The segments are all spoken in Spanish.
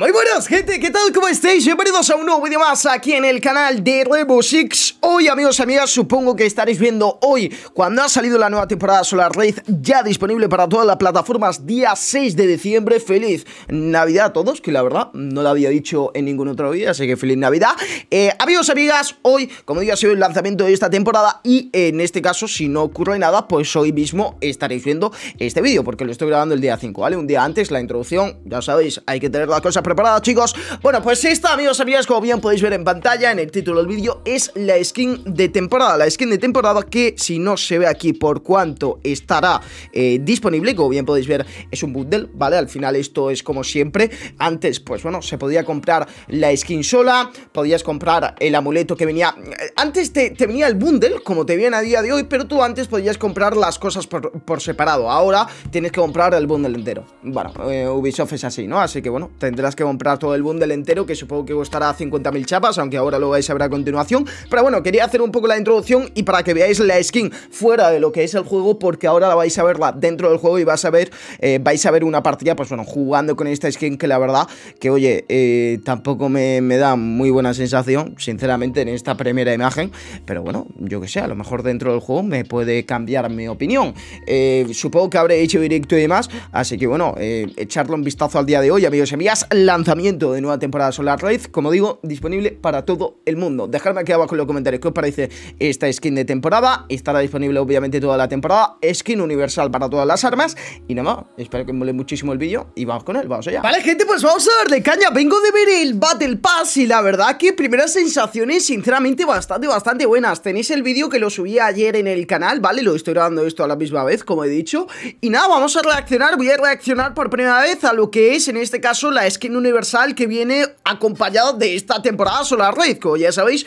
Muy buenas gente, ¿qué tal? ¿Cómo estáis? Bienvenidos a un nuevo vídeo más aquí en el canal de Rebo Six Hoy amigos y amigas, supongo que estaréis viendo hoy cuando ha salido la nueva temporada Solar Raid Ya disponible para todas las plataformas día 6 de diciembre Feliz Navidad a todos, que la verdad no lo había dicho en ningún otro vídeo, así que feliz Navidad eh, Amigos y amigas, hoy como digo ha sido el lanzamiento de esta temporada Y en este caso si no ocurre nada, pues hoy mismo estaréis viendo este vídeo Porque lo estoy grabando el día 5, ¿vale? Un día antes la introducción, ya sabéis, hay que tener las cosas preparada, chicos Bueno, pues esta, amigos, amigas, como bien podéis ver en pantalla En el título del vídeo es la skin de temporada La skin de temporada que, si no se ve aquí por cuánto estará eh, disponible Como bien podéis ver, es un bundle, ¿vale? Al final esto es como siempre Antes, pues bueno, se podía comprar la skin sola Podías comprar el amuleto que venía eh, Antes te, venía el bundle, como te viene a día de hoy Pero tú antes podías comprar las cosas por, separado Ahora tienes que comprar el bundle entero Bueno, eh, Ubisoft es así, ¿no? Así que bueno, tendrás que comprar todo el bundle entero, que supongo que costará 50.000 chapas, aunque ahora lo vais a ver a continuación. Pero bueno, quería hacer un poco la introducción y para que veáis la skin fuera de lo que es el juego, porque ahora la vais a verla dentro del juego y vas a ver, eh, vais a ver una partida, pues bueno, jugando con esta skin que la verdad que, oye, eh, tampoco me, da muy buena sensación, sinceramente, en esta primera imagen. Pero bueno, yo que sé, a lo mejor dentro del juego me puede cambiar mi opinión. Eh, supongo que habré hecho directo y demás, así que bueno, echarle un vistazo al día de hoy, amigos y amigas lanzamiento de nueva temporada Solar Raid, como digo, disponible para todo el mundo. Dejadme aquí abajo en los comentarios qué os parece esta skin de temporada. Estará disponible obviamente toda la temporada. Skin universal para todas las armas. Y nada más, espero que os mole muchísimo el vídeo y vamos con él, vamos allá. Vale, gente, pues vamos a de caña. Vengo de ver el Battle Pass y la verdad que primeras sensaciones, sinceramente, bastante, bastante buenas. Tenéis el vídeo que lo subí ayer en el canal, ¿vale? Lo estoy grabando esto a la misma vez, como he dicho. Y nada, vamos a reaccionar. Voy a reaccionar por primera vez a lo que es, en este caso, la skin universal que viene acompañado de esta temporada Solar como ya sabéis,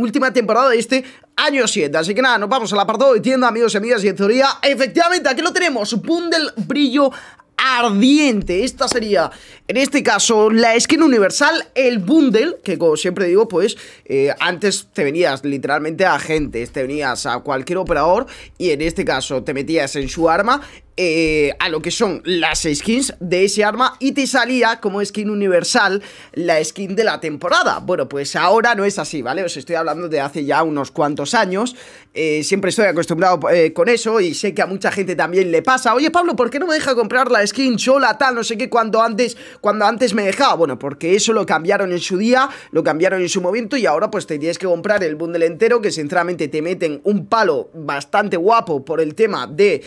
última temporada de este año 7. Así que nada, nos vamos al apartado de tienda, amigos y amigas, y en teoría, efectivamente, aquí lo tenemos, Bundle Brillo ardiente. Esta sería, en este caso, la skin universal, el bundle, que como siempre digo, pues eh, antes te venías literalmente a agentes, te venías a cualquier operador y en este caso te metías en su arma eh, a lo que son las skins de ese arma y te salía como skin universal la skin de la temporada. Bueno, pues ahora no es así, ¿vale? Os estoy hablando de hace ya unos cuantos años. Eh, siempre estoy acostumbrado eh, con eso y sé que a mucha gente también le pasa. Oye, Pablo, ¿por qué no me deja comprar la skin chola tal? No sé qué, cuando antes, cuando antes me dejaba. Bueno, porque eso lo cambiaron en su día, lo cambiaron en su momento y ahora pues te tienes que comprar el bundle entero que sinceramente te meten un palo bastante guapo por el tema de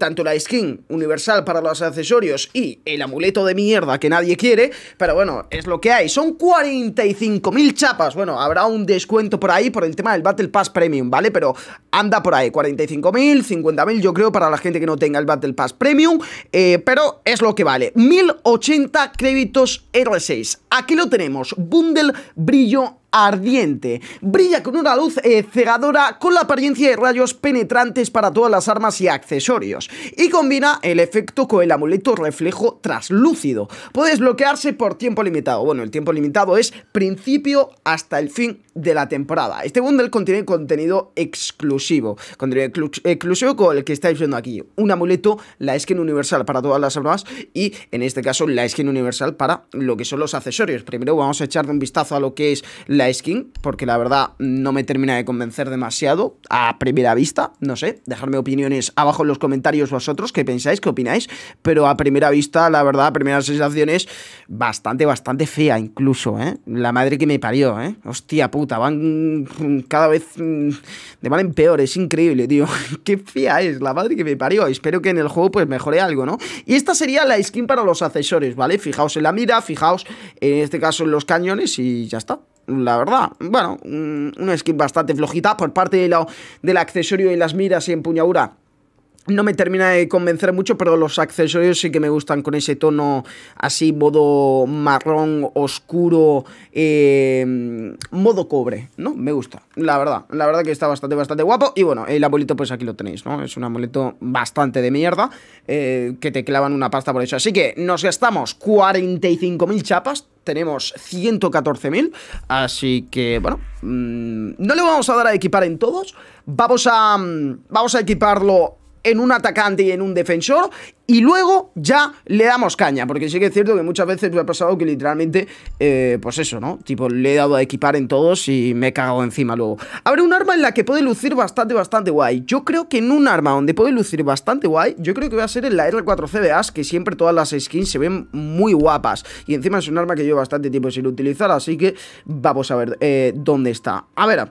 tanto la skin universal para los accesorios y el amuleto de mierda que nadie quiere, pero bueno, es lo que hay. Son 45.000 chapas. Bueno, habrá un descuento por ahí por el tema del Battle Pass Premium, ¿vale? Pero anda por ahí, 45.000, 50.000 yo creo para la gente que no tenga el Battle Pass Premium, eh, pero es lo que vale. 1080 créditos R6. Aquí lo tenemos, bundle brillo ardiente. Brilla con una luz eh, cegadora con la apariencia de rayos penetrantes para todas las armas y accesorios. Y combina el efecto con el amuleto reflejo traslúcido. Puede desbloquearse por tiempo limitado. Bueno, el tiempo limitado es principio hasta el fin de la temporada. Este bundle contiene contenido exclusivo. Contenido exclusivo con el que estáis viendo aquí. Un amuleto, la skin universal para todas las armas y en este caso la skin universal para lo que son los accesorios. Primero vamos a echarle un vistazo a lo que es la skin, porque la verdad no me termina de convencer demasiado a primera vista, no sé, dejadme opiniones abajo en los comentarios vosotros, qué pensáis, qué opináis, pero a primera vista, la verdad, primera sensación es bastante, bastante fea incluso, ¿eh? La madre que me parió, ¿eh? Hostia puta, van cada vez de mm, mal en peor, es increíble, tío, qué fea es la madre que me parió, espero que en el juego pues mejore algo, ¿no? Y esta sería la skin para los accesorios, ¿vale? Fijaos en la mira, fijaos en este caso en los cañones y ya está la verdad. Bueno, mm, una skin bastante flojita por parte de del accesorio y las miras y empuñadura no me termina de convencer mucho, pero los accesorios sí que me gustan con ese tono así, modo marrón, oscuro, eh, modo cobre, ¿no? Me gusta, la verdad, la verdad que está bastante, bastante guapo. Y bueno, el amuleto pues aquí lo tenéis, ¿no? Es un amuleto bastante de mierda, eh, que te clavan una pasta por eso. Así que nos gastamos 45.000 chapas, tenemos 114.000, así que bueno, mm, no le vamos a dar a equipar en todos, vamos a, mm, vamos a equiparlo en un atacante y en un defensor y luego ya le damos caña, porque sí que es cierto que muchas veces me ha pasado que literalmente, eh, pues eso, ¿no? Tipo, le he dado a equipar en todos y me he cagado encima luego. Habrá un arma en la que puede lucir bastante, bastante guay. Yo creo que en un arma donde puede lucir bastante guay, yo creo que va a ser en la R4C que siempre todas las skins se ven muy guapas. Y encima es un arma que llevo bastante tiempo sin utilizar, así que vamos a ver eh, dónde está. A ver...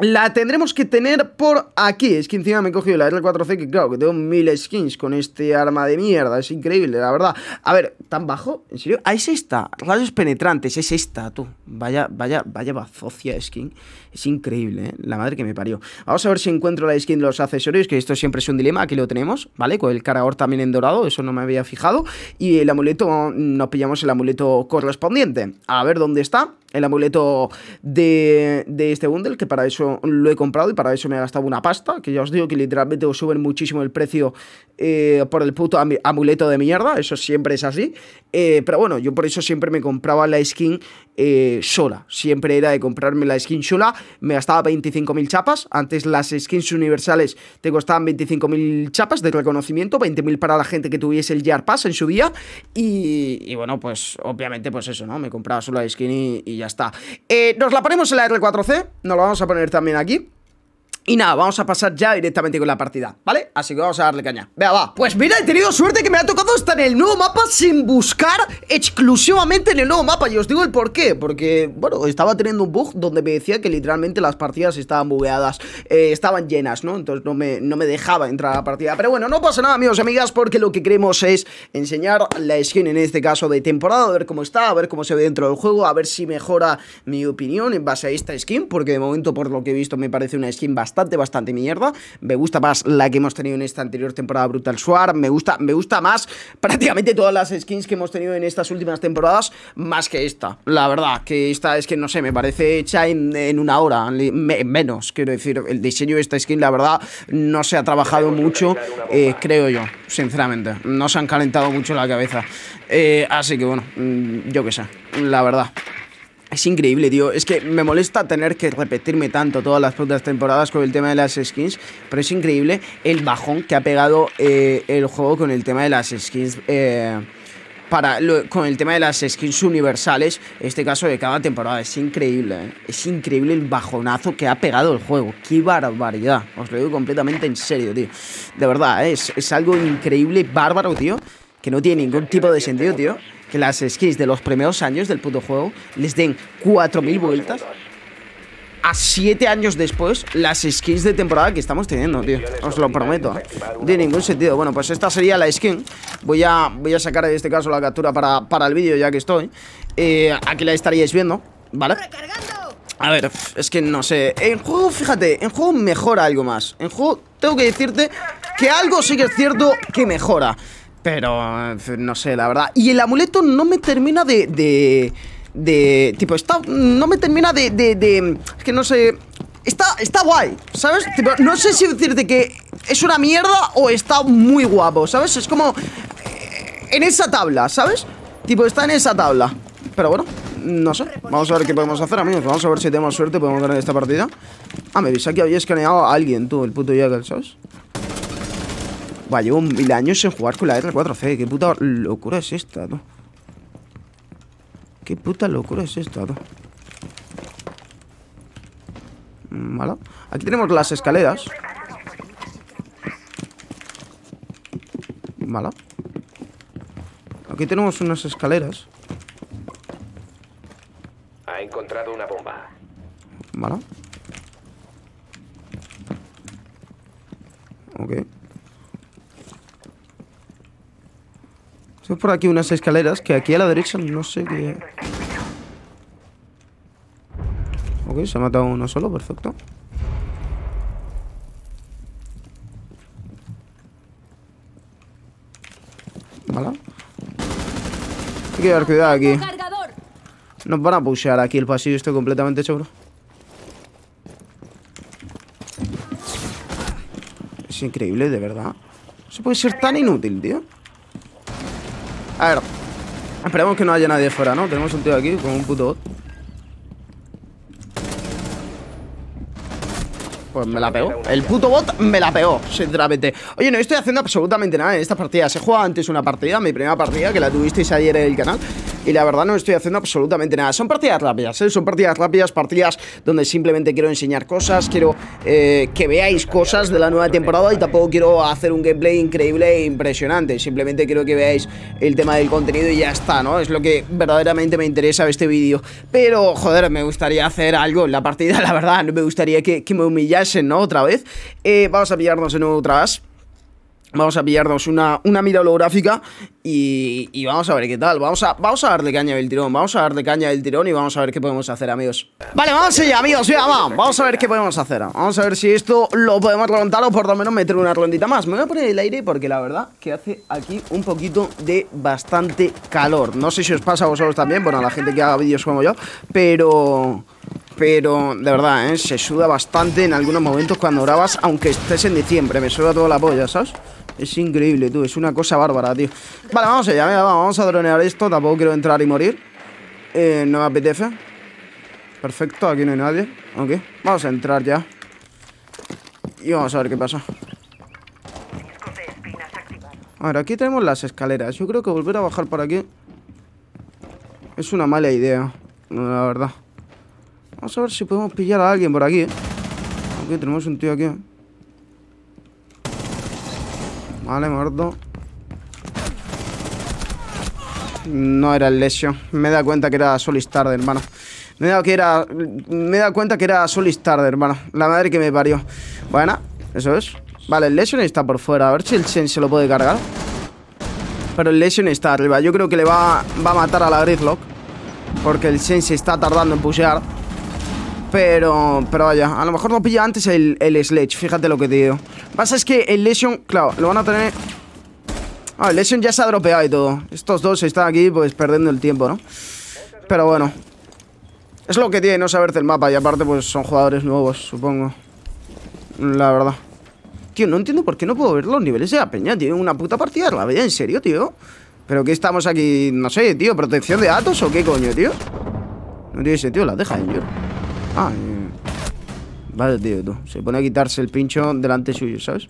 La tendremos que tener por aquí. Es que encima me he cogido la R4C, que claro, que tengo mil skins con este arma de mierda. Es increíble, la verdad. A ver, ¿tan bajo? ¿En serio? Ah, es esta. Rayos penetrantes, es esta, tú. Vaya, vaya, vaya bazocia skin. Es increíble, ¿eh? La madre que me parió. Vamos a ver si encuentro la skin de los accesorios, que esto siempre es un dilema. Aquí lo tenemos, ¿vale? Con el cargador también en dorado, eso no me había fijado. Y el amuleto, nos pillamos el amuleto correspondiente. A ver dónde está el amuleto de, de, este bundle, que para eso lo he comprado y para eso me he gastado una pasta, que ya os digo que literalmente os suben muchísimo el precio eh, por el puto amuleto de mierda, eso siempre es así. Eh, pero bueno, yo por eso siempre me compraba la skin eh, sola. Siempre era de comprarme la skin sola, me gastaba 25.000 chapas. Antes las skins universales te costaban 25.000 chapas de reconocimiento, 20.000 para la gente que tuviese el yard Pass en su día. Y, bueno, pues obviamente, pues eso, ¿no? Me compraba sola la skin y, ya está. Eh, nos la ponemos en la R4C, nos la vamos a poner también aquí. Y nada, vamos a pasar ya directamente con la partida, ¿vale? Así que vamos a darle caña. Vea, va. Pues mira, he tenido suerte que me ha tocado estar en el nuevo mapa sin buscar exclusivamente en el nuevo mapa. Y os digo el por qué. Porque, bueno, estaba teniendo un bug donde me decía que literalmente las partidas estaban bugueadas. Eh, estaban llenas, ¿no? Entonces no me, no me dejaba entrar a la partida. Pero bueno, no pasa nada, amigos y amigas, porque lo que queremos es enseñar la skin, en este caso de temporada, a ver cómo está, a ver cómo se ve dentro del juego, a ver si mejora mi opinión en base a esta skin. Porque de momento, por lo que he visto, me parece una skin bastante bastante, bastante mierda. Me gusta más la que hemos tenido en esta anterior temporada Brutal suar Me gusta, me gusta más prácticamente todas las skins que hemos tenido en estas últimas temporadas, más que esta. La verdad, que esta es que no sé, me parece hecha en, una hora, menos. Quiero decir, el diseño de esta skin, la verdad, no se ha trabajado mucho, eh, creo yo, sinceramente. No se han calentado mucho la cabeza. Eh, así que bueno, mm, yo qué sé, la verdad. Es increíble, tío. Es que me molesta tener que repetirme tanto todas las putas temporadas con el tema de las skins. Pero es increíble el bajón que ha pegado eh, el juego con el tema de las skins. Eh, para con el tema de las skins universales, este caso de cada temporada. Es increíble, eh. es increíble el bajonazo que ha pegado el juego. Qué barbaridad. Os lo digo completamente en serio, tío. De verdad, es, es algo increíble, bárbaro, tío. Que no tiene ningún tipo de sentido, tío que las skins de los primeros años del puto juego les den 4.000 vueltas a 7 años después las skins de temporada que estamos teniendo, tío. Os lo prometo. De ¿eh? tiene ningún sentido. Bueno, pues esta sería la skin. Voy a, voy a sacar en este caso la captura para, para el vídeo ya que estoy. Eh, aquí la estaríais viendo, ¿vale? A ver, es que no sé. En juego, fíjate, en juego mejora algo más. En juego tengo que decirte que algo sí que es cierto que mejora. Pero, no sé, la verdad. Y el amuleto no me termina de. de. de tipo, está. No me termina de. de, de es que no sé. Está, está guay, ¿sabes? no sé si decirte que es una mierda o está muy guapo, ¿sabes? Es como. Eh, en esa tabla, ¿sabes? Tipo, está en esa tabla. Pero bueno, no sé. Vamos a ver qué podemos hacer, amigos. Vamos a ver si tenemos suerte podemos ganar esta partida. Ah, me avisa que había escaneado a alguien, tú, el puto Jagger, ¿sabes? Vaya, llevo mil años en jugar con la R4C. Qué puta locura es esta, ¿no? Qué puta locura es esta, ¿no? Vale. Aquí tenemos las escaleras. Mala. Aquí tenemos unas escaleras. Ha encontrado una bomba. Mala. Ok. Son por aquí unas escaleras que aquí a la derecha no sé qué... Ok, se ha matado uno solo, perfecto. Vale. Hay que dar cuidado aquí. Nos van a pushear aquí el pasillo, estoy completamente bro Es increíble, de verdad. Se puede ser tan inútil, tío. A ver. Esperemos que no haya nadie fuera, ¿no? Tenemos un tío aquí con un puto bot. Pues me la pegó. El puto bot me la pegó, sinceramente. Oye, no estoy haciendo absolutamente nada en estas partidas. He jugado antes una partida, mi primera partida, que la tuvisteis ayer en el canal y la verdad no estoy haciendo absolutamente nada. Son partidas rápidas, ¿eh? son partidas rápidas, partidas donde simplemente quiero enseñar cosas, quiero eh, que veáis cosas de la nueva temporada y tampoco quiero hacer un gameplay increíble e impresionante. Simplemente quiero que veáis el tema del contenido y ya está, ¿no? Es lo que verdaderamente me interesa este vídeo. Pero, joder, me gustaría hacer algo en la partida, la verdad. No me gustaría que, me humillasen, ¿no? Otra vez. Eh, vamos a pillarnos en otra vez. Vamos a pillarnos una, mira holográfica y, y, vamos a ver qué tal. Vamos a, vamos a darle caña del tirón, vamos a darle caña del tirón y vamos a ver qué podemos hacer, amigos. Vale, vamos allá, amigos, vamos, vamos a ver qué podemos hacer. Vamos a ver si esto lo podemos levantar o por lo menos meter una rondita más. Me voy a poner el aire porque la verdad que hace aquí un poquito de bastante calor. No sé si os pasa a vosotros también, bueno, a la gente que haga vídeos como yo, pero pero de verdad, ¿eh? se suda bastante en algunos momentos cuando grabas, aunque estés en diciembre, me suda toda la polla, ¿sabes? Es increíble, tú. Es una cosa bárbara, tío. Vale, vamos allá, vamos, a dronear esto. Tampoco quiero entrar y morir. Eh, no me apetece. Perfecto, aquí no hay nadie. Ok, vamos a entrar ya. Y vamos a ver qué pasa. A ver, aquí tenemos las escaleras. Yo creo que volver a bajar por aquí es una mala idea, la verdad. Vamos a ver si podemos pillar a alguien por aquí. Eh. Aquí tenemos un tío aquí. Vale, muerto. No era el Lesion Me he dado cuenta que era solistarder hermano. Me he dado que era. Me cuenta que era solistarder hermano. La madre que me parió. Bueno, eso es. Vale, el Lesion está por fuera. A ver si el Shen se lo puede cargar. Pero el Lesion está arriba. Yo creo que le va, va a matar a la grizzlock Porque el Shen se está tardando en pushear. Pero, pero vaya, a lo mejor no pilla antes el, el Sledge. Fíjate lo que te digo. Pasa es que el Lesion, claro, lo van a tener... Ah, el Lesion ya se ha dropeado y todo. Estos dos están aquí, pues, perdiendo el tiempo, ¿no? Pero bueno. Es lo que tiene no saberte el mapa. Y aparte, pues, son jugadores nuevos, supongo. La verdad. Tío, no entiendo por qué no puedo ver los niveles de la peña, tío. Una puta partida la veía, en serio, tío. Pero qué estamos aquí, no sé, tío, protección de datos o qué coño, tío. No tiene sentido, la deja en ¿eh, yo. Ah, eh. Vale, tío, Se pone a quitarse el pincho delante suyo, ¿sabes?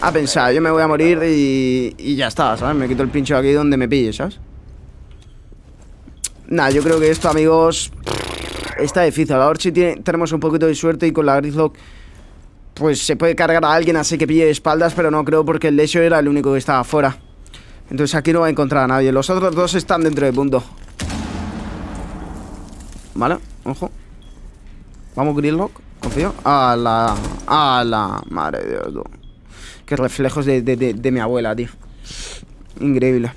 Ah, pensaba, yo me voy a morir y, ya está, ¿sabes? Me quito el pincho aquí donde me pille, ¿sabes? Nada, yo creo que esto, amigos, está difícil. Ahora si tenemos un poquito de suerte y con la Grizzlock, pues se puede cargar a alguien así que pille espaldas, pero no creo porque el Lesio era el único que estaba fuera. Entonces aquí no va a encontrar a nadie. Los otros dos están dentro del punto. Vale, ojo. Vamos, Greenlock, confío. A la. A la. Madre de Dios, Qué reflejos de, mi abuela, tío. Increíble.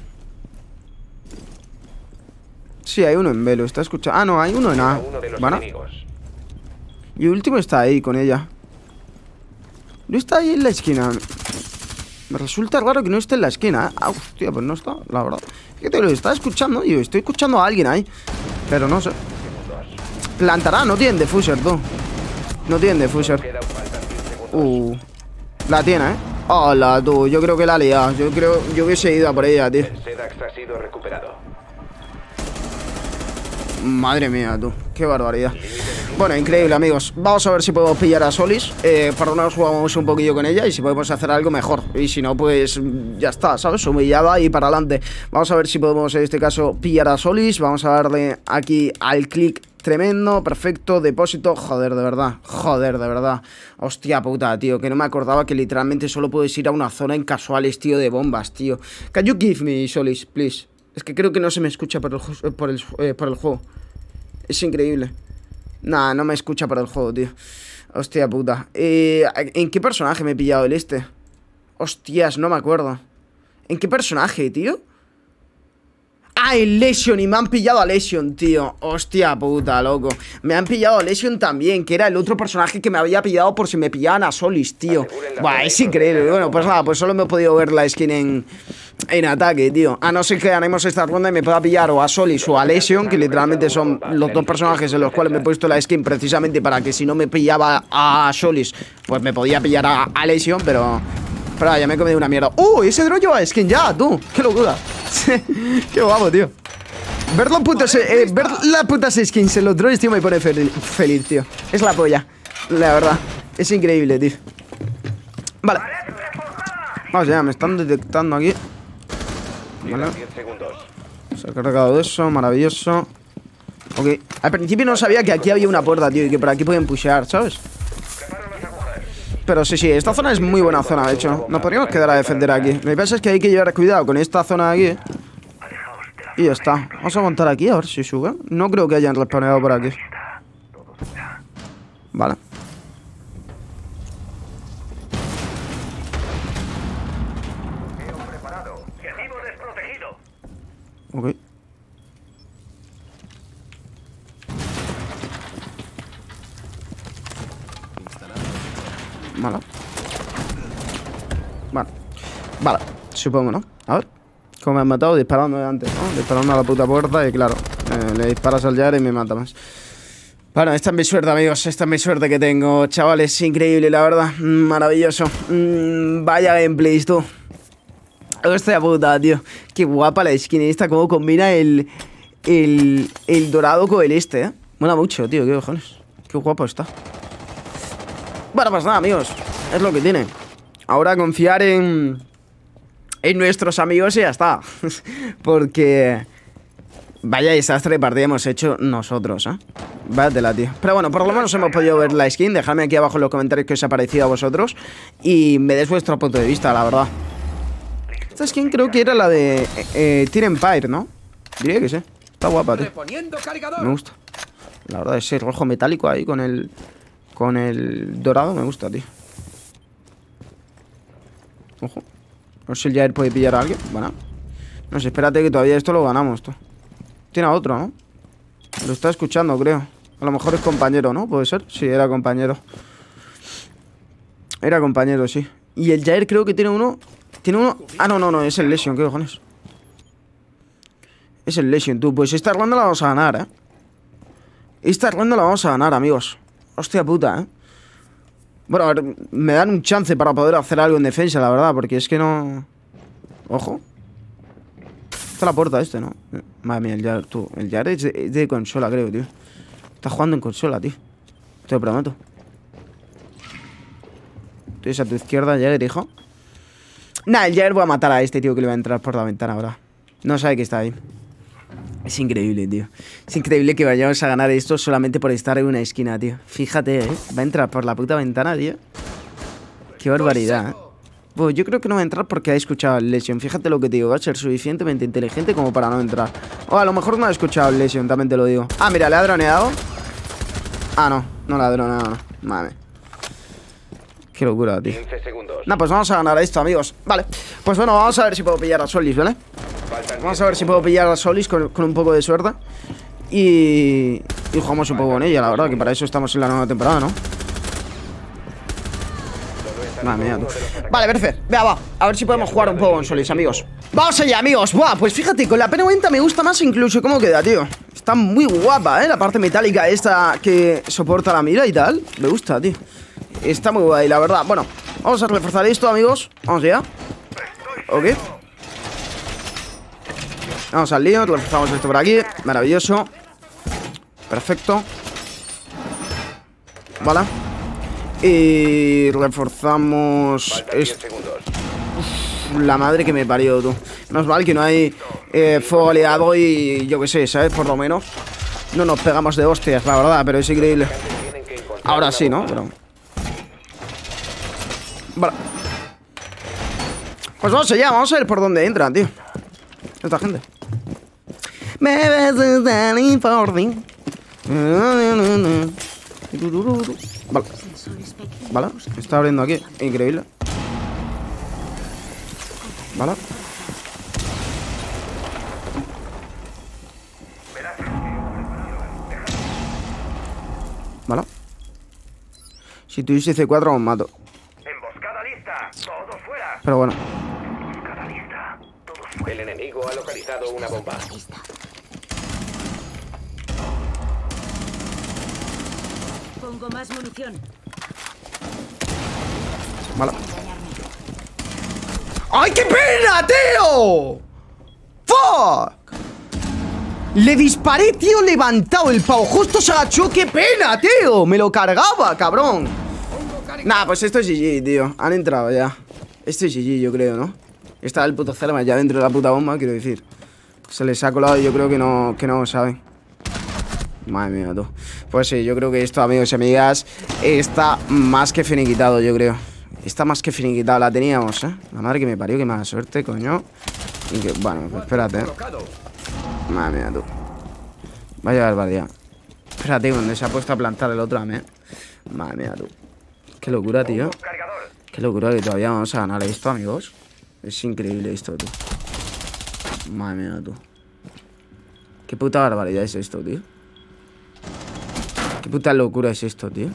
Sí, hay uno en velo, está escuchando. Ah, no, hay uno en A. Bueno Y último está ahí con ella. No está ahí en la esquina. Me resulta raro que no esté en la esquina. ¿eh? Ah, hostia, pues no está, la verdad. Es que te lo está escuchando. Yo estoy escuchando a alguien ahí. Pero no sé. Plantará, no tiene defuser, tú. No tiene defuser. Uh. La tiene, ¿eh? Hola, tú. Yo creo que la ha Yo creo. Yo hubiese ido a por ella, tío. Madre mía, tú. Qué barbaridad. Bueno, increíble, amigos. Vamos a ver si podemos pillar a Solis. Eh, para jugamos un poquillo con ella y si podemos hacer algo mejor. Y si no, pues ya está, ¿sabes? Humillada y para adelante. Vamos a ver si podemos, en este caso, pillar a Solis. Vamos a darle aquí al clic Tremendo, perfecto, depósito, joder, de verdad, joder, de verdad Hostia puta, tío, que no me acordaba que literalmente solo puedes ir a una zona en casuales, tío, de bombas, tío Can you give me solis, please? Es que creo que no se me escucha por el, eh, el, eh, el juego Es increíble Nah, no me escucha por el juego, tío Hostia puta eh, ¿En qué personaje me he pillado el este? Hostias, no me acuerdo ¿En qué personaje, tío? Ah, el Lesion, y me han pillado a Lesion, tío Hostia puta, loco Me han pillado a Lesion también, que era el otro personaje que me había pillado por si me pillaban a Solis, tío Buah, es increíble, bueno, pues nada, pues solo me he podido ver la skin en, en ataque, tío A no ser que ganemos esta ronda y me pueda pillar o a Solis o a Lesion Que literalmente son los dos personajes en los cuales me he puesto la skin precisamente para que si no me pillaba a Solis Pues me podía pillar a, Lesion, pero... Pero ya me he comido una mierda ¡Uh! Ese drone lleva skin ya, tú ¡Qué locura! Qué guapo, tío. Ver, los putos, eh, ver las putas skins en los drones, tío, me pone feliz, tío. Es la polla, la verdad. Es increíble, tío. Vale. Vamos ya, me están detectando aquí. Vale. Se ha cargado eso, maravilloso. Ok. Al principio no sabía que aquí había una puerta, tío, y que por aquí pueden pushear, ¿sabes? Pero sí, sí, esta zona es muy buena zona, de hecho. Nos podríamos quedar a defender aquí. Lo que pasa es que hay que llevar cuidado con esta zona de aquí. Y ya está. Vamos a montar aquí a ver si sube. No creo que hayan respawnado por aquí. Vale. Ok. Vale. Vale. Supongo, ¿no? A ver. Como me han matado disparándome antes, ¿no? Disparando a la puta puerta y claro. Eh, le disparas al Yar y me mata más. Bueno, esta es mi suerte, amigos. Esta es mi suerte que tengo. Chavales, increíble, la verdad. Mm, maravilloso. Mm, vaya gameplay tú. Hostia puta, tío. Qué guapa la skin esta. Cómo combina el, el, el dorado con el este, ¿eh? Mola mucho, tío. Qué cojones. Qué guapo está. Bueno, pues nada, amigos. Es lo que tiene. Ahora confiar en... En nuestros amigos y ya está. Porque... Vaya desastre de partida hemos hecho nosotros, ¿eh? la tío. Pero bueno, por lo menos hemos podido ver la skin. Dejadme aquí abajo en los comentarios qué os ha parecido a vosotros. Y me des vuestro punto de vista, la verdad. Esta skin creo que era la de eh, eh Empire, ¿no? Diría que sí. Está guapa, tío. Me gusta. La verdad, es ese rojo metálico ahí con el... Con el dorado me gusta, tío. Ojo. No sé si el Jair puede pillar a alguien. Bueno. No sé, espérate que todavía esto lo ganamos, Tiene a otro, ¿no? Lo está escuchando, creo. A lo mejor es compañero, ¿no? ¿Puede ser? Sí, era compañero. Era compañero, sí. Y el Jair creo que tiene uno... Tiene uno... Ah, no, no, no. Es el Lesion. ¿Qué cojones? Es el Lesion, tú. Pues esta ronda la vamos a ganar, ¿eh? Esta ronda la vamos a ganar, amigos. Hostia puta, ¿eh? Bueno, a ver, me dan un chance para poder hacer algo en defensa, la verdad, porque es que no... Ojo. Está la puerta este, ¿no? Madre mía, el Jared El es de, consola, creo, tío. Está jugando en consola, tío. Te lo prometo. Tú a tu izquierda, Jared? hijo. Nah, el Jared Voy a matar a este tío que le va a entrar por la ventana ahora. No sabe que está ahí. Es increíble, tío. Es increíble que vayamos a ganar esto solamente por estar en una esquina, tío. Fíjate, ¿eh? Va a entrar por la puta ventana, tío. Qué barbaridad, ¿eh? Pues yo creo que no va a entrar porque ha escuchado al Lesion. Fíjate lo que te digo, va a ser suficientemente inteligente como para no entrar. O a lo mejor no ha escuchado al Lesion, también te lo digo. Ah, mira, le ha droneado. Ah, no, no le ha droneado, no. Qué locura, tío. Nah, pues vamos a ganar esto, amigos. Vale. Pues bueno, vamos a ver si puedo pillar a Solis, ¿vale? Vamos a ver si puedo pillar a Solis con, un poco de suerte. Y, y jugamos un poco con ella, la verdad, que para eso estamos en la nueva temporada, ¿no? Madre mía, Vale, perfecto. Vea, va. A ver si podemos jugar un poco con Solis, amigos. Vamos allá, amigos. Buah, pues fíjate, con la P90 me gusta más incluso cómo queda, tío. Está muy guapa, ¿eh? La parte metálica esta que soporta la mira y tal. Me gusta, tío. Está muy guay, la verdad. Bueno, vamos a reforzar esto, amigos. Vamos allá. Ok. Vamos al lío, reforzamos esto por aquí Maravilloso Perfecto Vale Y reforzamos esto. La madre que me parió, tú Nos vale que no hay eh, fuego y yo qué sé, ¿sabes? Por lo menos no nos pegamos de hostias, la verdad, pero es increíble Ahora sí, ¿no? Pero... Vale Pues vamos allá, vamos a ver por dónde entran, tío Esta gente me ves salir por ti. Vale. Vale, está abriendo aquí. Increíble. Vale. Vale. Si tuviese C4 os mato. Emboscada lista, fuera. Pero bueno. Emboscada El enemigo ha localizado una bomba. más munición. ¡Ay, qué pena, tío! ¡Fuck! Le disparé, tío, levantado el pavo. Justo se agachó. ¡Qué pena, tío! Me lo cargaba, cabrón. Nah, pues esto es GG, tío. Han entrado ya. Esto es GG, yo creo, ¿no? Está el puto Zelma ya dentro de la puta bomba, quiero decir. Se les ha colado y yo creo que no, que no saben. Madre mía, tú. Pues sí, yo creo que esto, amigos y amigas, está más que finiquitado, yo creo. Está más que finiquitado, la teníamos, ¿eh? La madre que me parió, qué mala suerte, coño. Y que, bueno, pues espérate. ¿eh? Madre mía, tú. Vaya barbaridad. Espérate, donde se ha puesto a plantar el otro a mí. Madre mía, tú. Qué locura, tío. Qué locura que todavía vamos a ganar esto, amigos. Es increíble esto, tú. Madre mía, tú. Qué puta barbaridad es esto, tío. Qué puta locura es esto, tío.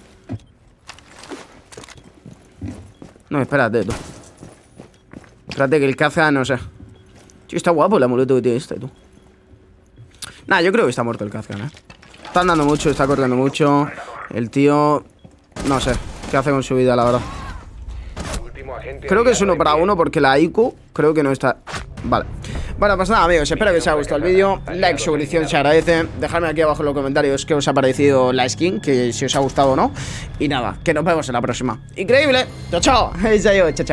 No, espérate, tú. Espérate que el caza ah, no sé Tío, está guapo el amuleto que tiene este, tú. Nah, yo creo que está muerto el caza, ¿eh? Está andando mucho, está corriendo mucho. El tío. No sé. ¿Qué hace con su vida, la verdad? Creo que es uno para uno porque la IQ creo que no está. Vale. Bueno, pues nada, amigos, espero que os haya gustado el vídeo. Like, suscripción se agradece. Dejadme aquí abajo en los comentarios qué os ha parecido la skin, que si os ha gustado o no. Y nada, que nos vemos en la próxima. Increíble. Chao, chao. Chao, chao.